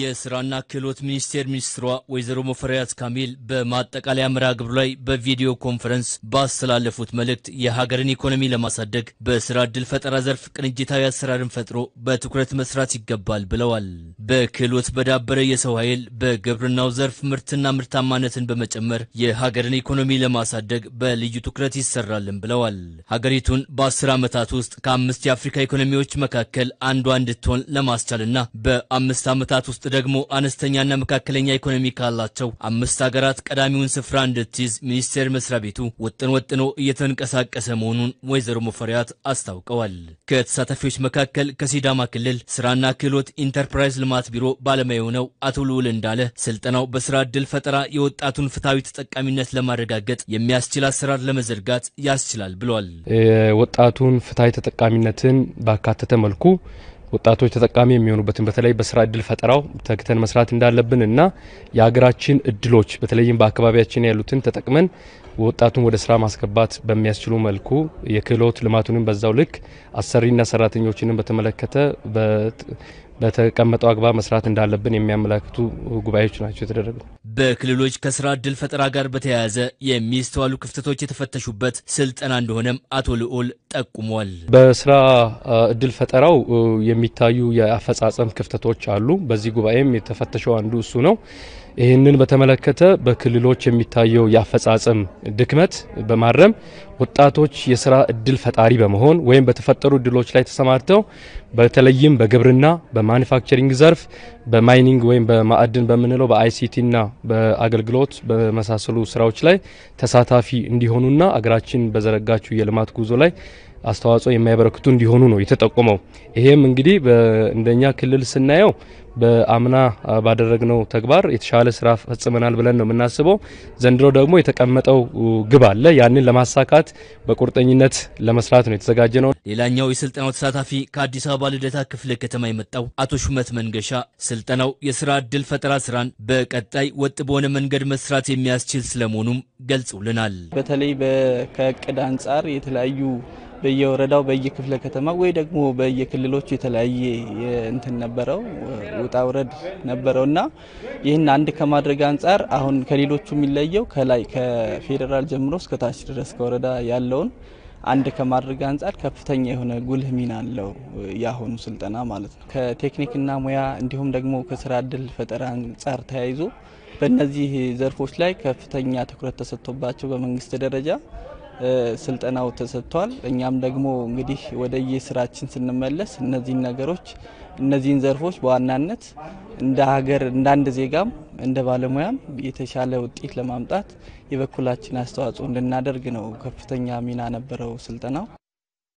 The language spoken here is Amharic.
የስራና ክህሎት ሚኒስቴር ሚኒስትሯ ወይዘሮ ሙፈሪያት ካሚል በማጠቃለያ መርሃ ግብሩ ላይ በቪዲዮ ኮንፈረንስ ባስተላለፉት መልእክት የሀገርን ኢኮኖሚ ለማሳደግ በስራ ዕድል ፈጠራ ዘርፍ ቅንጅታዊ አሰራርን ፈጥሮ በትኩረት መስራት ይገባል ብለዋል። በክህሎት በዳበረ የሰው ኃይል በግብርናው ዘርፍ ምርትና ምርታማነትን በመጨመር የሀገርን ኢኮኖሚ ለማሳደግ በልዩ ትኩረት ይሰራልን ብለዋል። ሀገሪቱን በአስር ዓመታት ውስጥ ከአምስት የአፍሪካ ኢኮኖሚዎች መካከል አንዷ እንድትሆን ለማስቻልና በአምስት ዓመታት ውስጥ ደግሞ አነስተኛና መካከለኛ ኢኮኖሚ ካላቸው አምስት ሀገራት ቀዳሚውን ስፍራ እንድትይዝ ሚኒስቴር መስሪያ ቤቱ ወጥን ወጥኖ እየተንቀሳቀሰ መሆኑን ወይዘሮ ሙፈሪያት አስታውቀዋል። ከተሳታፊዎች መካከል ከሲዳማ ክልል ስራና ክህሎት ኢንተርፕራይዝ ልማት ቢሮ ባለሙያ የሆነው አቶ ልዑል እንዳለ ስልጠናው በስራ ዕድል ፈጠራ የወጣቱን ፍትሐዊ ተጠቃሚነት ለማረጋገጥ የሚያስችል አሰራር ለመዘርጋት ያስችላል ብሏል። ወጣቱን ፍትሐዊ ተጠቃሚነትን ባካተተ መልኩ ወጣቶች ተጠቃሚ የሚሆኑበትን በተለይ በስራ እድል ፈጠራው ተግተን መስራት እንዳለብን እና የሀገራችን እድሎች በተለይም በአካባቢያችን ያሉትን ተጠቅመን ወጣቱን ወደ ስራ ማስገባት በሚያስችሉ መልኩ የክህሎት ልማቱንም በዛው ልክ አሰሪና ሰራተኞችንም በተመለከተ በተቀመጠው አግባብ መስራት እንዳለብን የሚያመላክቱ ጉባኤዎች ናቸው የተደረጉ። በክልሎች ከስራ እድል ፈጠራ ጋር በተያያዘ የሚስተዋሉ ክፍተቶች የተፈተሹበት ስልጠና እንደሆነም አቶ ልዑል ጠቁሟል። በስራ እድል ፈጠራው የሚታዩ የአፈጻጸም ክፍተቶች አሉ። በዚህ ጉባኤም የተፈተሸው አንዱ እሱ ነው። ይህንን በተመለከተ በክልሎች የሚታየው የአፈጻጸም ድክመት በማረም ወጣቶች የስራ እድል ፈጣሪ በመሆን ወይም በተፈጠሩ እድሎች ላይ ተሰማርተው በተለይም በግብርና በማኒፋክቸሪንግ ዘርፍ በማይኒንግ ወይም በማዕድን በምንለው በአይሲቲና በአገልግሎት በመሳሰሉ ስራዎች ላይ ተሳታፊ እንዲሆኑና አገራችን በዘረጋችው የልማት ጉዞ ላይ አስተዋጽኦ የማይበረክቱ እንዲሆኑ ነው የተጠቆመው። ይሄም እንግዲህ እንደኛ ክልል ስናየው በአምና ባደረግነው ተግባር የተሻለ ስራ ፈጽመናል ብለን ነው የምናስበው። ዘንድሮ ደግሞ የተቀመጠው ግብ አለ። ያንን ለማሳካት በቁርጠኝነት ለመስራት ነው የተዘጋጀ ነው። ሌላኛው የስልጠናው ተሳታፊ ከአዲስ አበባ ልደታ ክፍለ ከተማ የመጣው አቶ ሹመት መንገሻ ስልጠናው የስራ እድል ፈጠራ ስራን በቀጣይ ወጥ በሆነ መንገድ መስራት የሚያስችል ስለመሆኑም ገልጸውልናል። በተለይ ከእቅድ አንጻር የተለያዩ በየወረዳው በየክፍለ ከተማ ወይ ደግሞ በየክልሎቹ የተለያየ እንትን ነበረው ውጣ ውረድ ነበረውና ይህን አንድ ከማድረግ አንጻር አሁን ከሌሎቹ የሚለየው ከላይ ከፌዴራል ጀምሮ እስከ ታች ድረስ ከወረዳ ያለውን አንድ ከማድረግ አንጻር ከፍተኛ የሆነ ጉልህ ሚና አለው የአሁኑ ስልጠና ማለት ነው። ከቴክኒክና ሙያ እንዲሁም ደግሞ ከስራ እድል ፈጠራ አንጻር ተያይዞ በእነዚህ ዘርፎች ላይ ከፍተኛ ትኩረት ተሰጥቶባቸው በመንግስት ደረጃ ስልጠናው ተሰጥቷል። እኛም ደግሞ እንግዲህ ወደየ ስራችን ስንመለስ እነዚህን ነገሮች እነዚህን ዘርፎች በዋናነት እንደ ሀገር እንደ አንድ ዜጋም እንደ ባለሙያም የተሻለ ውጤት ለማምጣት የበኩላችን አስተዋጽኦ እንድናደርግ ነው። ከፍተኛ ሚና ነበረው ስልጠናው።